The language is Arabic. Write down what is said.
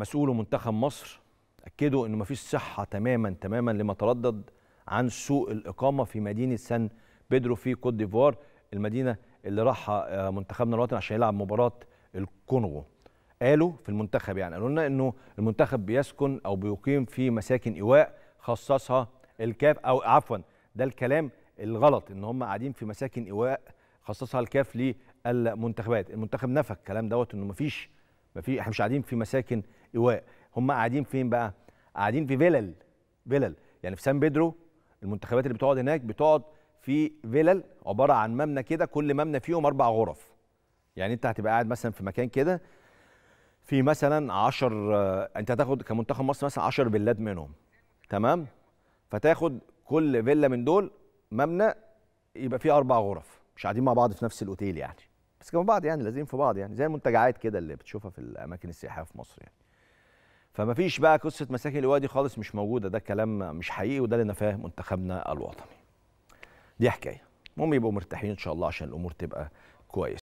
مسؤولو منتخب مصر اكدوا انه مفيش صحه تماما تماما لما تردد عن سوء الاقامه في مدينه سان بيدرو في كوت ديفوار المدينه اللي راحها آه، منتخبنا الوطني عشان يلعب مباراه الكونغو قالوا في المنتخب يعني قالوا لنا انه المنتخب بيسكن او بيقيم في مساكن ايواء خصصها الكاف او عفوا ده الكلام الغلط ان هم قاعدين في مساكن ايواء خصصها الكاف للمنتخبات المنتخب نفى الكلام دوت انه مفيش ما في احنا مش قاعدين في مساكن ايواء هم قاعدين فين بقى قاعدين في فيلل فيلل يعني في سان بيدرو المنتخبات اللي بتقعد هناك بتقعد في فيلل عباره عن مبنى كده كل مبنى فيهم اربع غرف يعني انت هتبقى قاعد مثلا في مكان كده في مثلا 10 انت هتاخد كمنتخب مصر مثلا 10 فيلات منهم تمام فتاخد كل فيلا من دول مبنى يبقى فيه اربع غرف مش قاعدين مع بعض في نفس الاوتيل يعني بس جنب بعض يعني لازقين في بعض يعني زي المنتجعات كده اللي بتشوفها في الاماكن السياحيه في مصر يعني فما فيش بقى قصه مساكن الوادي خالص مش موجوده ده كلام مش حقيقي وده اللي نفاه منتخبنا الوطني دي حكايه المهم يبقوا مرتاحين ان شاء الله عشان الامور تبقى كويس